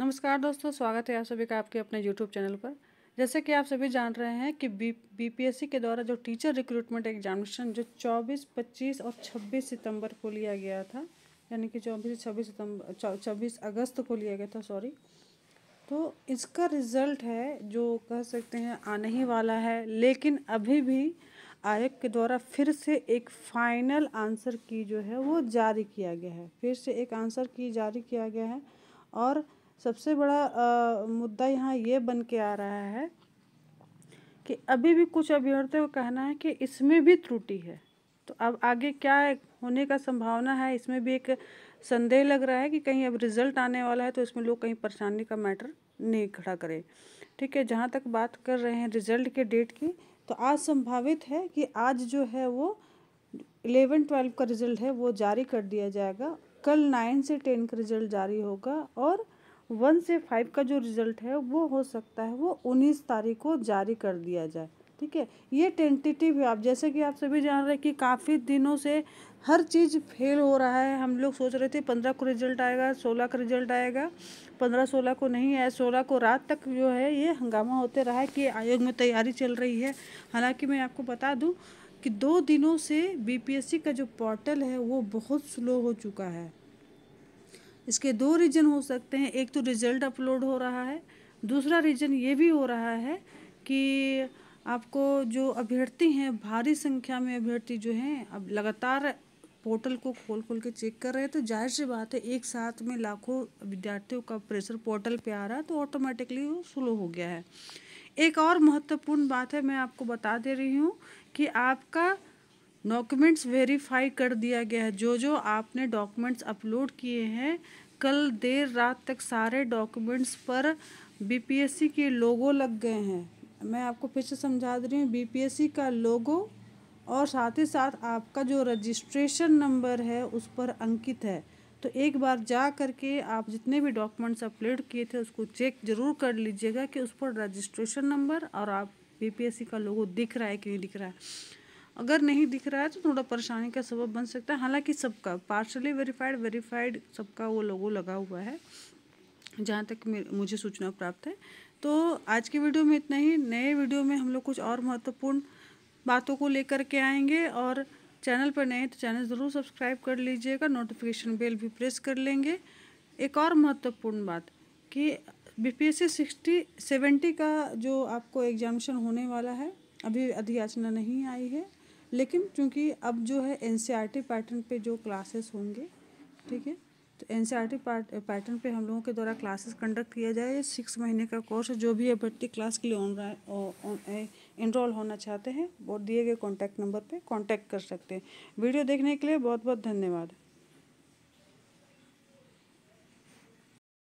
नमस्कार दोस्तों स्वागत है आप सभी का आपके अपने यूट्यूब चैनल पर जैसे कि आप सभी जान रहे हैं कि बी बी के द्वारा जो टीचर रिक्रूटमेंट एग्जामिनेशन जो 24, 25 और 26 सितंबर को लिया गया था यानी कि चौबीस छब्बीस सितंबर छब्बीस अगस्त को लिया गया था सॉरी तो इसका रिज़ल्ट है जो कह सकते हैं आने ही वाला है लेकिन अभी भी आयोग के द्वारा फिर से एक फाइनल आंसर की जो है वो जारी किया गया है फिर से एक आंसर की जारी किया गया है और सबसे बड़ा आ, मुद्दा यहाँ ये बन के आ रहा है कि अभी भी कुछ अभ्यर्थियों को कहना है कि इसमें भी त्रुटि है तो अब आगे क्या होने का संभावना है इसमें भी एक संदेह लग रहा है कि कहीं अब रिजल्ट आने वाला है तो इसमें लोग कहीं परेशानी का मैटर नहीं खड़ा करें ठीक है जहाँ तक बात कर रहे हैं रिजल्ट के डेट की तो आज संभावित है कि आज जो है वो इलेवन ट्वेल्व का रिजल्ट है वो जारी कर दिया जाएगा कल नाइन से टेन का रिजल्ट जारी होगा और वन से फाइव का जो रिज़ल्ट है वो हो सकता है वो उन्नीस तारीख को जारी कर दिया जाए ठीक है ये टेंटेटिव है आप जैसे कि आप सभी जान रहे हैं कि काफ़ी दिनों से हर चीज़ फेल हो रहा है हम लोग सोच रहे थे पंद्रह को रिजल्ट आएगा सोलह का रिजल्ट आएगा पंद्रह सोलह को नहीं आया सोलह को रात तक जो है ये हंगामा होते रहा है कि आयोग में तैयारी चल रही है हालांकि मैं आपको बता दूँ कि दो दिनों से बीपीएससी का जो पोर्टल है वो बहुत स्लो हो चुका है इसके दो रीज़न हो सकते हैं एक तो रिज़ल्ट अपलोड हो रहा है दूसरा रीज़न ये भी हो रहा है कि आपको जो अभ्यर्थी हैं भारी संख्या में अभ्यर्थी जो हैं अब लगातार पोर्टल को खोल खोल के चेक कर रहे हैं तो जाहिर सी बात है एक साथ में लाखों विद्यार्थियों का प्रेशर पोर्टल पे आ रहा है तो ऑटोमेटिकली वो स्लो हो गया है एक और महत्वपूर्ण बात है मैं आपको बता दे रही हूँ कि आपका डॉक्यूमेंट्स वेरीफाई कर दिया गया है जो जो आपने डॉक्यूमेंट्स अपलोड किए हैं कल देर रात तक सारे डॉक्यूमेंट्स पर बीपीएससी के लोगो लग गए हैं मैं आपको फिर से समझा दे रही हूँ बीपीएससी का लोगो और साथ ही साथ आपका जो रजिस्ट्रेशन नंबर है उस पर अंकित है तो एक बार जा करके आप जितने भी डॉक्यूमेंट्स अपलोड किए थे उसको चेक जरूर कर लीजिएगा कि उस पर रजिस्ट्रेशन नंबर और आप बीपीएससी का लोगो दिख रहा है कि नहीं दिख रहा है अगर नहीं दिख रहा है तो थोड़ा परेशानी का सबब बन सकता है हालांकि सबका पार्शली वेरीफाइड वेरीफाइड सबका वो लोगों लगा हुआ है जहाँ तक मुझे सूचना प्राप्त है तो आज के वीडियो में इतना ही नए वीडियो में हम लोग कुछ और महत्वपूर्ण बातों को लेकर के आएंगे और चैनल पर नए तो चैनल ज़रूर सब्सक्राइब कर लीजिएगा नोटिफिकेशन बेल भी प्रेस कर लेंगे एक और महत्वपूर्ण बात कि B P S C sixty seventy का जो आपको एग्जामिशन होने वाला है अभी अधियाचना नहीं आई है लेकिन चूँकि अब जो है एन पैटर्न e पे जो क्लासेस होंगे ठीक है तो एन पैटर्न e पे हम लोगों के द्वारा क्लासेस कंडक्ट किया जाए ये सिक्स महीने का कोर्स है जो भी अभ्यर्थी क्लास के लिए ऑनलाइन इनरोल होना चाहते हैं वो दिए गए कॉन्टैक्ट नंबर पे कांटेक्ट कर सकते हैं वीडियो देखने के लिए बहुत बहुत धन्यवाद